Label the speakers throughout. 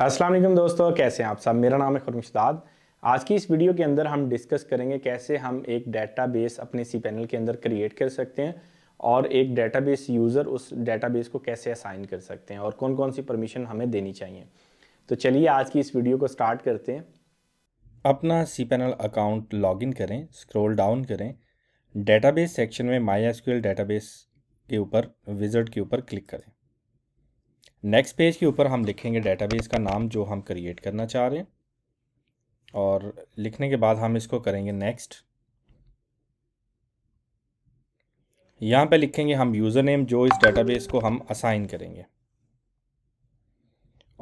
Speaker 1: अस्सलाम वालेकुम दोस्तों कैसे हैं आप सब मेरा नाम है खुरमशदाद आज की इस वीडियो के अंदर हम डिस्कस करेंगे कैसे हम एक डेटाबेस अपने सी पैनल के अंदर क्रिएट कर सकते हैं और एक डेटाबेस यूज़र उस डेटाबेस को कैसे असाइन कर सकते हैं और कौन कौन सी परमिशन हमें देनी चाहिए तो चलिए आज की इस वीडियो को स्टार्ट करते हैं अपना सी पैनल अकाउंट लॉगिन करें स्क्रोल डाउन करें डेटाबेस सेक्शन में माई एस क्यूएल डेटाबेस के ऊपर विजिट के ऊपर क्लिक करें नेक्स्ट पेज के ऊपर हम लिखेंगे डेटाबेस का नाम जो हम क्रिएट करना चाह रहे हैं और लिखने के बाद हम इसको करेंगे नेक्स्ट यहाँ पे लिखेंगे हम यूज़र नेम जो इस डेटाबेस को हम असाइन करेंगे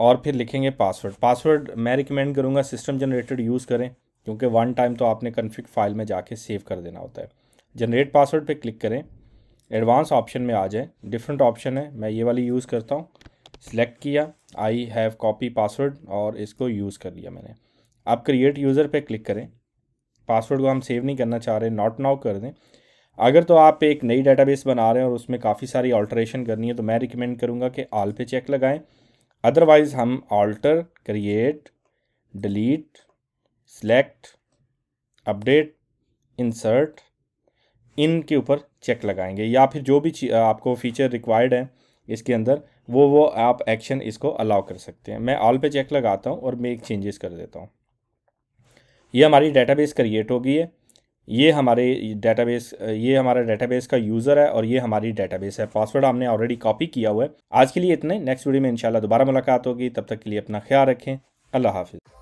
Speaker 1: और फिर लिखेंगे पासवर्ड पासवर्ड मैं रिकमेंड करूँगा सिस्टम जनरेटेड यूज़ करें क्योंकि वन टाइम तो आपने कन्फिक्ट फाइल में जाके सेव कर देना होता है जनरेट पासवर्ड पे क्लिक करें एडवांस ऑप्शन में आ जाए डिफरेंट ऑप्शन है मैं ये वाली यूज़ करता हूँ सिलेक्ट किया आई हैव कॉपी पासवर्ड और इसको यूज़ कर लिया मैंने आप क्रिएट यूज़र पे क्लिक करें पासवर्ड को हम सेव नहीं करना चाह रहे नॉट नाउ कर दें अगर तो आप एक नई डेटाबेस बना रहे हैं और उसमें काफ़ी सारी ऑल्ट्रेशन करनी है तो मैं रिकमेंड करूँगा कि आल पे चेक लगाएं अदरवाइज़ हम alter create delete select update insert इन के ऊपर चेक लगाएंगे या फिर जो भी आपको फीचर रिक्वायर्ड है इसके अंदर वो वो आप एक्शन इसको अलाउ कर सकते हैं मैं ऑल पे चेक लगाता हूँ और मेक चेंजेस कर देता हूँ ये हमारी डेटाबेस क्रिएट हो गई है ये हमारे डेटाबेस ये हमारा डेटाबेस का यूज़र है और ये हमारी डेटाबेस है पासवर्ड हमने ऑलरेडी कॉपी किया हुआ है आज के लिए इतने नेक्स्ट वीडियो में इंशाल्लाह दोबारा मुलाकात होगी तब तक के लिए अपना ख्याल रखें अल्लाह हाफिज़